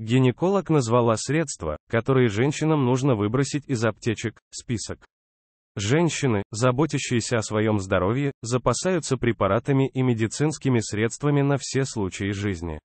Гинеколог назвала средства, которые женщинам нужно выбросить из аптечек, список. Женщины, заботящиеся о своем здоровье, запасаются препаратами и медицинскими средствами на все случаи жизни.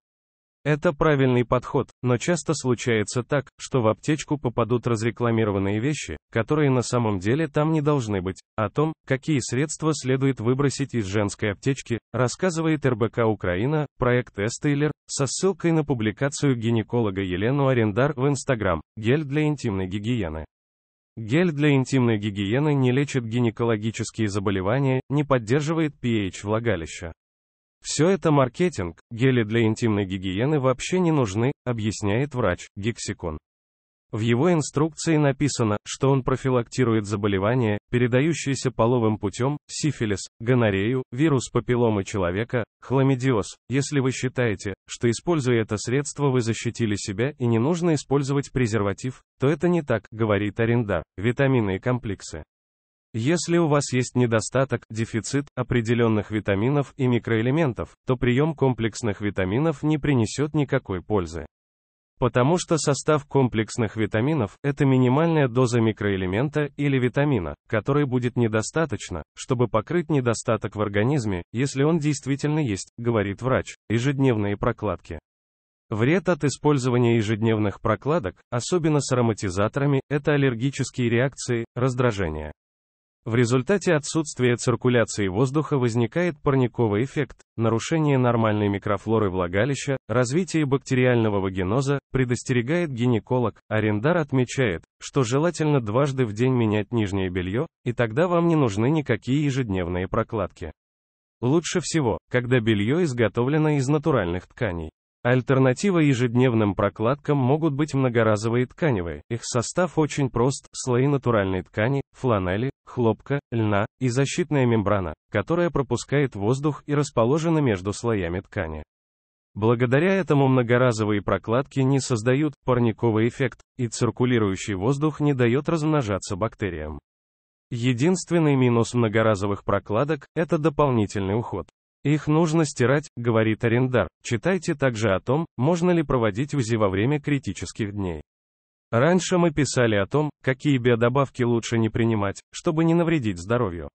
Это правильный подход, но часто случается так, что в аптечку попадут разрекламированные вещи, которые на самом деле там не должны быть. О том, какие средства следует выбросить из женской аптечки, рассказывает РБК Украина, проект Эстейлер, со ссылкой на публикацию гинеколога Елену Арендар в Инстаграм, гель для интимной гигиены. Гель для интимной гигиены не лечит гинекологические заболевания, не поддерживает pH влагалища. Все это маркетинг, гели для интимной гигиены вообще не нужны, объясняет врач, Гексикон. В его инструкции написано, что он профилактирует заболевания, передающиеся половым путем, сифилис, гонорею, вирус папилломы человека, хламидиоз. Если вы считаете, что используя это средство вы защитили себя и не нужно использовать презерватив, то это не так, говорит Аренда. Витамины и комплексы. Если у вас есть недостаток, дефицит определенных витаминов и микроэлементов, то прием комплексных витаминов не принесет никакой пользы. Потому что состав комплексных витаминов – это минимальная доза микроэлемента или витамина, которой будет недостаточно, чтобы покрыть недостаток в организме, если он действительно есть, говорит врач, ежедневные прокладки. Вред от использования ежедневных прокладок, особенно с ароматизаторами, это аллергические реакции, раздражение. В результате отсутствия циркуляции воздуха возникает парниковый эффект, нарушение нормальной микрофлоры влагалища, развитие бактериального вагиноза, предостерегает гинеколог. Арендар отмечает, что желательно дважды в день менять нижнее белье, и тогда вам не нужны никакие ежедневные прокладки. Лучше всего, когда белье изготовлено из натуральных тканей. Альтернативой ежедневным прокладкам могут быть многоразовые тканевые. Их состав очень прост: слои натуральной ткани, фланели, хлопка, льна и защитная мембрана, которая пропускает воздух и расположена между слоями ткани. Благодаря этому многоразовые прокладки не создают парниковый эффект, и циркулирующий воздух не дает размножаться бактериям. Единственный минус многоразовых прокладок – это дополнительный уход. Их нужно стирать, говорит арендар. Читайте также о том, можно ли проводить УЗИ во время критических дней. Раньше мы писали о том, какие биодобавки лучше не принимать, чтобы не навредить здоровью.